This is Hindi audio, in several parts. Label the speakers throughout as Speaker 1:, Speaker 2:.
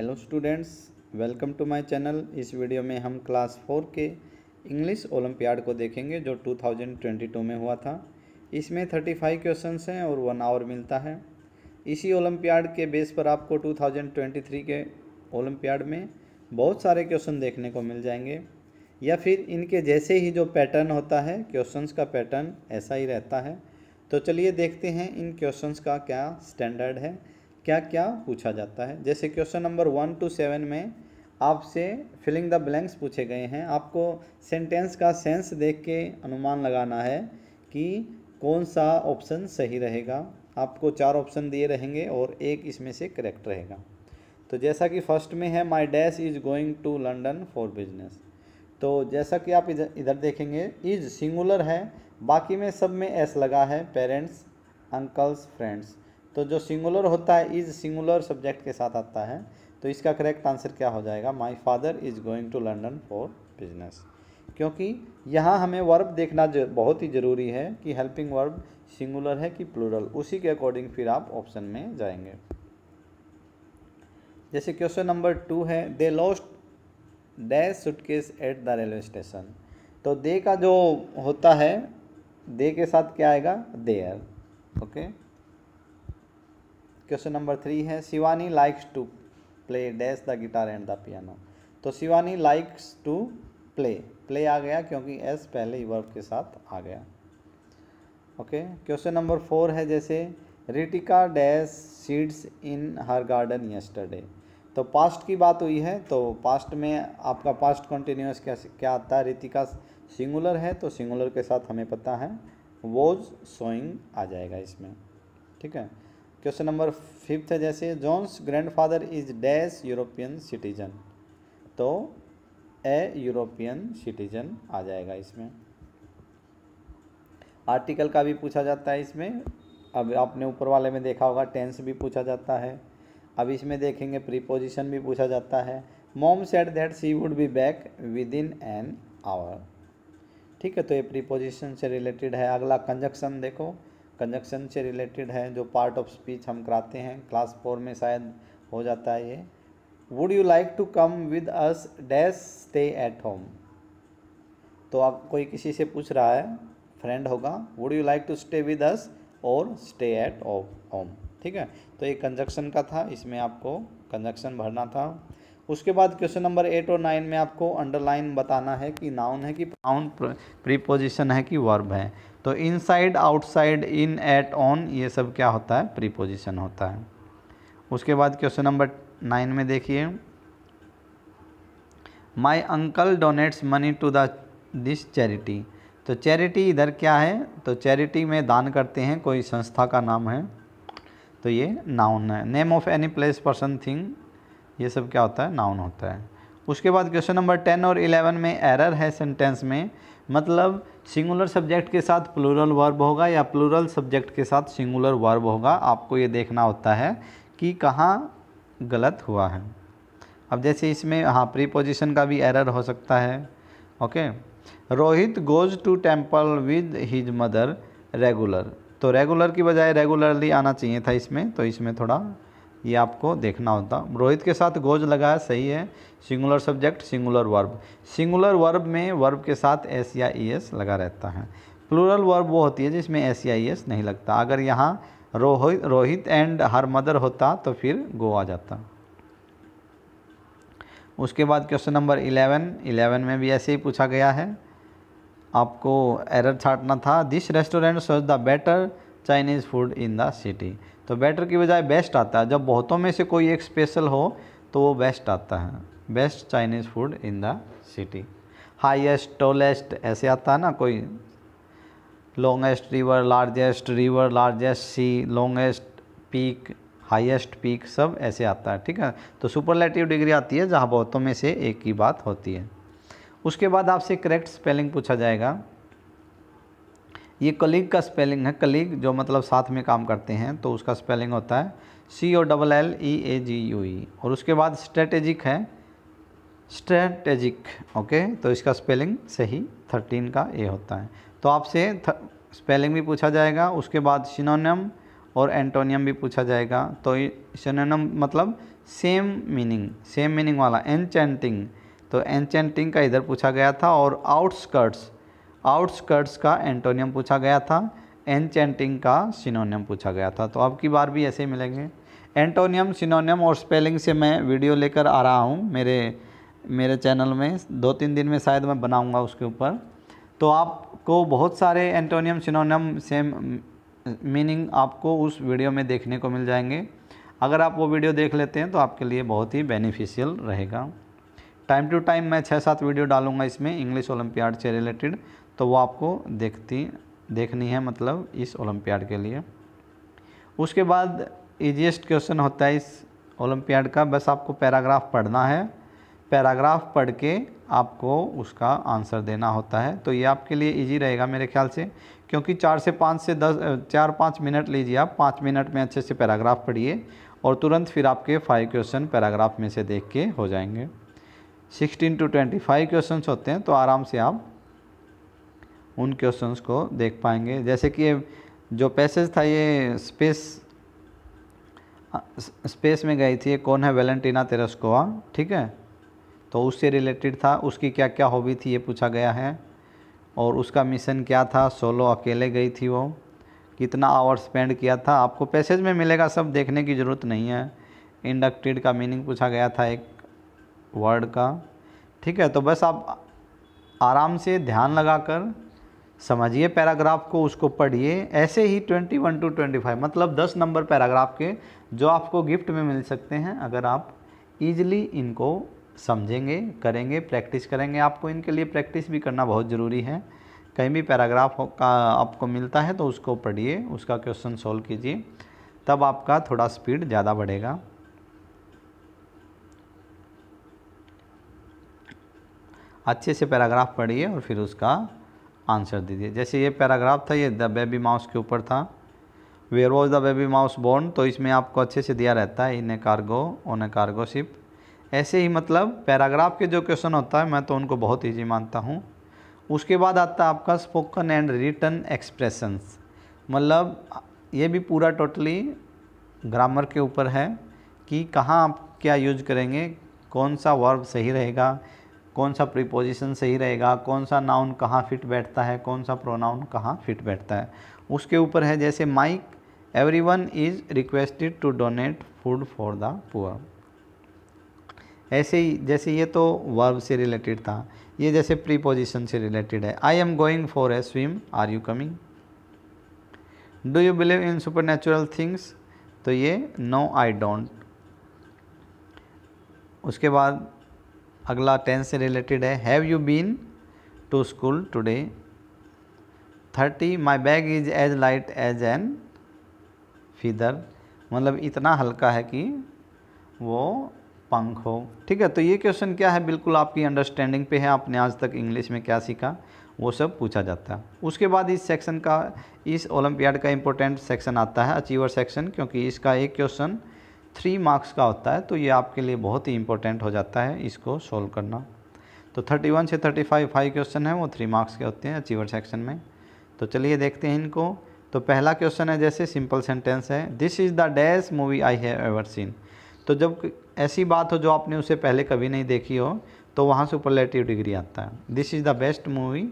Speaker 1: Hello students welcome to my channel इस वीडियो में हम क्लास फोर के इंग्लिश ओलंपियाड को देखेंगे जो 2022 में हुआ था इसमें 35 क्वेश्चन हैं और वन आवर मिलता है इसी ओलंपियाड के बेस पर आपको 2023 के ओलंपियाड में बहुत सारे क्वेश्चन देखने को मिल जाएंगे या फिर इनके जैसे ही जो पैटर्न होता है क्वेश्चन का पैटर्न ऐसा ही रहता है तो चलिए देखते हैं इन क्वेश्चन का क्या स्टैंडर्ड है क्या क्या पूछा जाता है जैसे question number one two seven में आपसे फिलिंग द ब्लैंक्स पूछे गए हैं आपको सेंटेंस का सेंस देख के अनुमान लगाना है कि कौन सा ऑप्शन सही रहेगा आपको चार ऑप्शन दिए रहेंगे और एक इसमें से करेक्ट रहेगा तो जैसा कि फर्स्ट में है my dash is going to London for business तो जैसा कि आप इधर इधर देखेंगे इज सिंगुलर है बाकी में सब में एस लगा है पेरेंट्स अंकल्स फ्रेंड्स तो जो सिंगुलर होता है इज सिंगुलर सब्जेक्ट के साथ आता है तो इसका करेक्ट आंसर क्या हो जाएगा my father is going to London for business क्योंकि यहाँ हमें वर्ब देखना बहुत ही ज़रूरी है कि हेल्पिंग वर्ब सिंगुलर है कि प्लूरल उसी के अकॉर्डिंग फिर आप ऑप्शन में जाएंगे जैसे क्वेश्चन नंबर टू है they lost dash suitcase at the railway station तो दे का जो होता है दे के साथ क्या आएगा there okay okay? Question number three है Shivani likes to play dash the guitar and the piano तो Shivani likes to play play आ गया क्योंकि एस पहले ही वर्ब के साथ आ गया ओके क्वेश्चन नंबर फोर है जैसे Ritika dash seeds in her garden yesterday तो पास्ट की बात हुई है तो पास्ट में आपका पास्ट कंटिन्यूस क्या क्या आता है रितिका सिंगुलर है तो सिंगुलर के साथ हमें पता है वोज सोइंग आ जाएगा इसमें ठीक है क्वेश्चन नंबर फिफ्थ है जैसे John's grandfather is dash European citizen तो ए यूरोपियन सिटीजन आ जाएगा इसमें आर्टिकल का भी पूछा जाता है इसमें अब आपने ऊपर वाले में देखा होगा टेंस भी पूछा जाता है अब इसमें देखेंगे प्रीपोजिशन भी पूछा जाता है mom said that she would be back within an hour ठीक है तो ये प्रीपोजिशन से रिलेटेड है अगला कंजक्शन देखो कंजक्शन से रिलेटेड है जो पार्ट ऑफ स्पीच हम कराते हैं क्लास फोर में शायद हो जाता है ये would you like to come with us dash stay at home तो आप कोई किसी से पूछ रहा है फ्रेंड होगा would you like to stay with us और स्टे एट होम ठीक है तो ये कंजक्शन का था इसमें आपको कंजक्शन भरना था उसके बाद क्वेश्चन नंबर एट और नाइन में आपको अंडरलाइन बताना है कि नाउन है कि नाउन प्रीपोजिशन है कि वर्ब है तो inside outside in at on ये सब क्या होता है प्रीपोजिशन होता है उसके बाद क्वेश्चन नंबर नाइन में देखिए my uncle donates money to the this charity तो चैरिटी इधर क्या है तो चैरिटी में दान करते हैं कोई संस्था का नाम है तो ये नाउन है name of any place person thing ये सब क्या होता है नाउन होता है उसके बाद क्वेश्चन नंबर टेन और इलेवन में एरर है सेंटेंस में मतलब सिंगुलर सब्जेक्ट के साथ प्लूरल वर्ब होगा या प्लूरल सब्जेक्ट के साथ सिंगुलर वर्ब होगा आपको ये देखना होता है कि कहाँ गलत हुआ है अब जैसे इसमें हाँ प्रीपोजिशन का भी एरर हो सकता है okay Rohit goes to temple with his mother regular तो रेगुलर की बजाय रेगुलरली आना चाहिए था इसमें तो इसमें थोड़ा ये आपको देखना होता रोहित के साथ गोज लगा है सही है singular subject singular verb singular verb में वर्ब के साथ एस या ई e एस लगा रहता है प्लूरल वर्ब वो होती है जिसमें एस या ई e एस नहीं लगता अगर यहाँ Rohit Rohit and her mother होता तो फिर गो आ जाता उसके बाद क्वेश्चन नंबर इलेवन इलेवन में भी ऐसे ही पूछा गया है आपको एरर छाटना था दिस रेस्टोरेंट सोज the better Chinese food in the city तो बेटर की बजाय बेस्ट आता है जब बहुतों में से कोई एक स्पेशल हो तो वो बेस्ट आता है best Chinese food in the city highest tallest ऐसे आता है ना कोई longest river largest river largest sea longest peak highest peak सब ऐसे आता है ठीक है तो सुपरलेटिव डिग्री आती है जहाँ बहुतों में से एक ही बात होती है उसके बाद आपसे करेक्ट स्पेलिंग पूछा जाएगा ये कलीग का स्पेलिंग है कलीग जो मतलब साथ में काम करते हैं तो उसका स्पेलिंग होता है C O double L E A G U E और उसके बाद स्ट्रेटेजिक है स्ट्रेटेजिक ओके तो इसका स्पेलिंग सही थर्टीन का ए होता है तो आपसे स्पेलिंग भी पूछा जाएगा उसके बाद सिनोनियम और एंटोनियम भी पूछा जाएगा तो सिनोनियम मतलब सेम मीनिंग सेम मीनिंग वाला एनचेंटिंग तो एनचेंटिंग का इधर पूछा गया था और आउटस्कर्ट्स आउटस्कर्ट्स का एंटोनियम पूछा गया था एनचेंटिंग का सिनोनियम पूछा गया था तो आपकी बार भी ऐसे ही मिलेंगे एंटोनियम सिनोनियम और स्पेलिंग से मैं वीडियो लेकर आ रहा हूँ मेरे मेरे चैनल में दो तीन दिन में शायद मैं बनाऊँगा उसके ऊपर तो आपको बहुत सारे एंटोनियम सिनोनियम सेम मीनिंग आपको उस वीडियो में देखने को मिल जाएंगे अगर आप वो वीडियो देख लेते हैं तो आपके लिए बहुत ही बेनिफिशियल रहेगा टाइम टू टाइम मैं छः सात वीडियो डालूंगा इसमें इंग्लिश ओलंपियाड से रिलेटेड तो वो आपको देखती देखनी है मतलब इस ओलंपियाड के लिए उसके बाद ईजिएस्ट क्वेश्चन होता है इस ओलम्पियाड का बस आपको पैराग्राफ पढ़ना है पैराग्राफ पढ़ के आपको उसका आंसर देना होता है तो ये आपके लिए इजी रहेगा मेरे ख्याल से क्योंकि चार से पाँच से दस चार पाँच मिनट लीजिए आप पाँच मिनट में अच्छे से पैराग्राफ पढ़िए और तुरंत फिर आपके फाइव क्वेश्चन पैराग्राफ में से देख के हो जाएंगे sixteen to twenty five question होते हैं तो आराम से आप उन क्वेश्चंस को देख पाएंगे जैसे कि जो पैसेज था ये स्पेस स्पेस में गई थी कौन है वेलेंटीना तेरस्कोवा ठीक है तो उससे रिलेटेड था उसकी क्या क्या हॉबी थी ये पूछा गया है और उसका मिशन क्या था सोलो अकेले गई थी वो कितना आवर स्पेंड किया था आपको पैसेज में मिलेगा सब देखने की ज़रूरत नहीं है इंडक्टेड का मीनिंग पूछा गया था एक वर्ड का ठीक है तो बस आप आराम से ध्यान लगाकर समझिए पैराग्राफ को उसको पढ़िए ऐसे ही 21 टू 25 मतलब 10 नंबर पैराग्राफ के जो आपको गिफ्ट में मिल सकते हैं अगर आप ईजिली इनको समझेंगे करेंगे प्रैक्टिस करेंगे आपको इनके लिए प्रैक्टिस भी करना बहुत ज़रूरी है कहीं भी पैराग्राफ का आपको मिलता है तो उसको पढ़िए उसका क्वेश्चन सॉल्व कीजिए तब आपका थोड़ा स्पीड ज़्यादा बढ़ेगा अच्छे से पैराग्राफ पढ़िए और फिर उसका आंसर दीजिए जैसे ये पैराग्राफ था ये द बेबी माउस के ऊपर था where was the baby mouse born तो इसमें आपको अच्छे से दिया रहता है in a cargo on a cargo ship ऐसे ही मतलब पैराग्राफ के जो क्वेश्चन होता है मैं तो उनको बहुत ईजी मानता हूँ उसके बाद आता है आपका स्पोकन एंड रिटर्न एक्सप्रेशंस मतलब ये भी पूरा टोटली ग्रामर के ऊपर है कि कहाँ आप क्या यूज करेंगे कौन सा वर्ब सही रहेगा कौन सा प्रीपोजिशन सही रहेगा कौन सा नाउन कहाँ फिट बैठता है कौन सा प्रोनाउन कहाँ फिट बैठता है उसके ऊपर है जैसे Mike everyone is requested to donate food for the poor ऐसे ही जैसे ये तो वर्ब से रिलेटेड था ये जैसे प्रीपोजिशन से रिलेटेड है I am going for a swim are you coming do you believe in supernatural things तो ये नो आई डोंट उसके बाद अगला टेंथ से रिलेटेड है have you been to school today thirty my bag is as light as an feather मतलब इतना हल्का है कि वो पंख हो ठीक है तो ये क्वेश्चन क्या है बिल्कुल आपकी अंडरस्टैंडिंग पे है आपने आज तक इंग्लिश में क्या सीखा वो सब पूछा जाता है उसके बाद इस सेक्शन का इस ओलंपियाड का इम्पोर्टेंट सेक्शन आता है अचीवर सेक्शन क्योंकि इसका एक क्वेश्चन थ्री मार्क्स का होता है तो ये आपके लिए बहुत ही इंपॉर्टेंट हो जाता है इसको सोल्व करना तो 31 से 35 फाइव फाइव क्वेश्चन है वो थ्री मार्क्स के होते हैं अचीवर सेक्शन में तो चलिए देखते हैं इनको तो पहला क्वेश्चन है जैसे सिंपल सेंटेंस है this is the dash movie I have ever seen तो जब ऐसी बात हो जो आपने उसे पहले कभी नहीं देखी हो तो वहाँ से लेटिव डिग्री आता है this is the best movie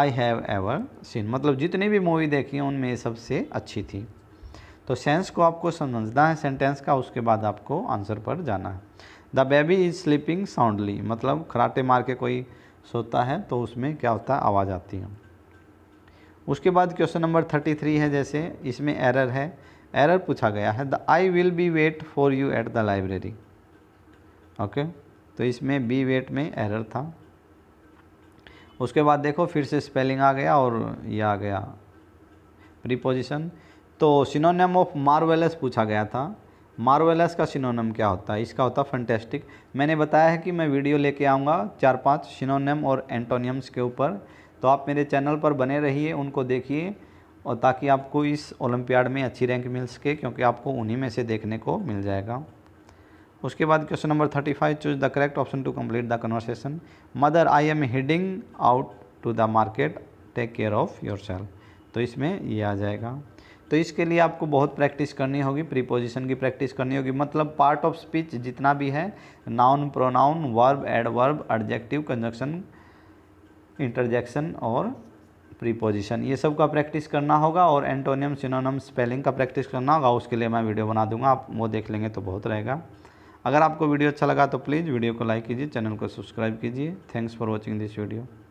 Speaker 1: I have ever seen मतलब जितनी भी मूवी देखी है उनमें सबसे अच्छी थी तो सेंस को आपको समझना है सेंटेंस का उसके बाद आपको आंसर पर जाना है the baby is sleeping soundly मतलब खराटे मार के कोई सोता है तो उसमें क्या होता है आवाज़ आती है उसके बाद क्वेश्चन नंबर थर्टी थ्री है जैसे इसमें एरर है एरर पूछा गया है the I will be wait for you at the library okay तो इसमें बी वेट में एरर था उसके बाद देखो फिर से स्पेलिंग आ गया और ये आ गया प्रीपोजिशन तो सिनोनिम ऑफ मार्वेलस पूछा गया था मार्वेलस का सिनोनिम क्या होता है इसका होता है फंटेस्टिक मैंने बताया है कि मैं वीडियो लेके आऊँगा चार पाँच सिनोनिम और एंटोनियम्स के ऊपर तो आप मेरे चैनल पर बने रहिए उनको देखिए और ताकि आपको इस ओलंपियाड में अच्छी रैंक मिल सके क्योंकि आपको उन्हीं में से देखने को मिल जाएगा उसके बाद question number thirty five choose the correct option to complete the conversation mother I am heading out to the market take care of your self तो इसमें ये आ जाएगा तो इसके लिए आपको बहुत प्रैक्टिस करनी होगी प्रीपोजिशन की प्रैक्टिस करनी होगी मतलब पार्ट ऑफ स्पीच जितना भी है noun pronoun verb adverb adjective conjunction interjection और प्रीपोजिशन ये सब का प्रैक्टिस करना होगा और एंटोनियम सिनोनम स्पेलिंग का प्रैक्टिस करना होगा उसके लिए मैं वीडियो बना दूंगा आप वो देख लेंगे तो बहुत रहेगा अगर आपको वीडियो अच्छा लगा तो प्लीज़ वीडियो को लाइक कीजिए चैनल को सब्सक्राइब कीजिए thanks for watching this video